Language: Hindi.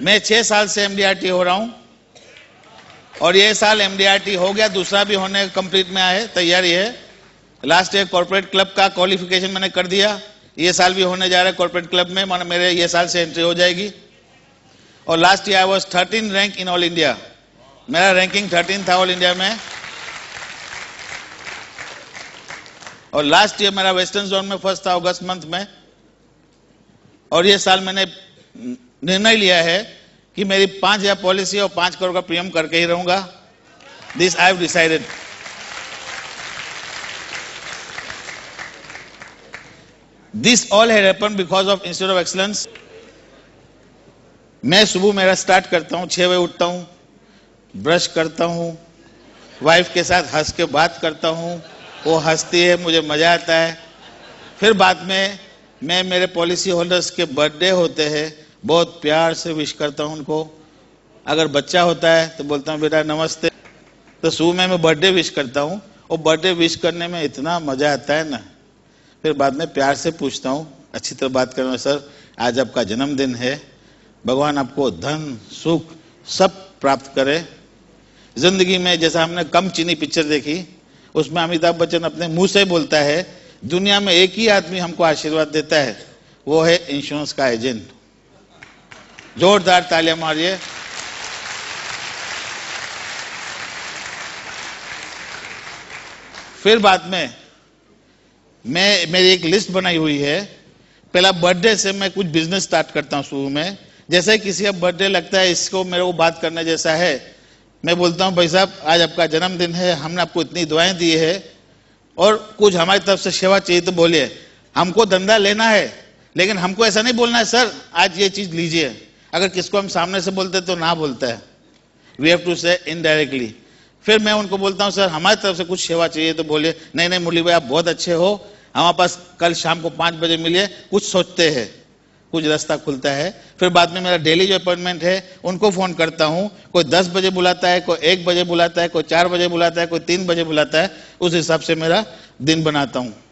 मैं छह साल से एमडीआरटी हो रहा हूं और ये साल एमडीआरटी हो गया दूसरा भी होने कंप्लीट में आए तैयारी है लास्ट ईयर कॉर्पोरेट क्लब का क्वालिफिकेशन मैंने कर दिया ये साल भी होने जा रहा है कॉर्पोरेट क्लब में मान मेरे ये साल से एंट्री हो जाएगी और last year I was thirteen rank in all India मेरा रैंकिंग थर्टीन था ऑल इंडिया में और लास्ट ईयर मेरा वेस्टर्न जोन में फर्स्ट था अगस्त मंथ में और ये साल मैंने निर्णय लिया है कि मेरी पांच हजार पॉलिसी और पांच करोड़ का प्रीमियम करके ही रहूंगा this I have decided this all had happen because of institute of excellence मैं सुबह मेरा स्टार्ट करता हूँ छह बजे उठता हूँ ब्रश करता हूँ वाइफ के साथ हंस के बात करता हूँ वो हंसती है मुझे मज़ा आता है फिर बाद में मैं मेरे पॉलिसी होल्डर्स के बर्थडे होते हैं बहुत प्यार से विश करता हूँ उनको अगर बच्चा होता है तो बोलता हूँ बेटा नमस्ते तो शुरू में मैं बर्थडे विश करता हूँ और बर्थडे विश करने में इतना मजा आता है ना फिर बाद में प्यार से पूछता हूँ अच्छी तरह बात कर सर आज आपका जन्मदिन है भगवान आपको धन सुख सब प्राप्त करे जिंदगी में जैसा हमने कम चीनी पिक्चर देखी उसमें अमिताभ बच्चन अपने मुंह से बोलता है दुनिया में एक ही आदमी हमको आशीर्वाद देता है वो है इंश्योरेंस का एजेंट जोरदार तालियां मारिए फिर बाद में मैं मेरी एक लिस्ट बनाई हुई है पहला बर्थडे से मैं कुछ बिजनेस स्टार्ट करता हूँ शुरू में जैसे किसी का बर्थडे लगता है इसको मेरे को बात करने जैसा है मैं बोलता हूँ भाई साहब आज आपका जन्मदिन है हमने आपको इतनी दुआएं दी है और कुछ हमारी तरफ से सेवा चाहिए तो बोलिए हमको धंधा लेना है लेकिन हमको ऐसा नहीं बोलना है सर आज ये चीज़ लीजिए अगर किसको हम सामने से बोलते तो ना बोलता है we have to say indirectly फिर मैं उनको बोलता हूँ सर हमारी तरफ से कुछ सेवा चाहिए तो बोलिए नहीं नहीं मुरली भाई आप बहुत अच्छे हो हमारे पास कल शाम को पाँच बजे मिलिए कुछ सोचते हैं कुछ रास्ता खुलता है फिर बाद में मेरा डेली जो अपॉइंटमेंट है उनको फ़ोन करता हूँ कोई दस बजे बुलाता है कोई एक बजे बुलाता है कोई चार बजे बुलाता है कोई तीन बजे बुलाता है उस हिसाब से मेरा दिन बनाता हूँ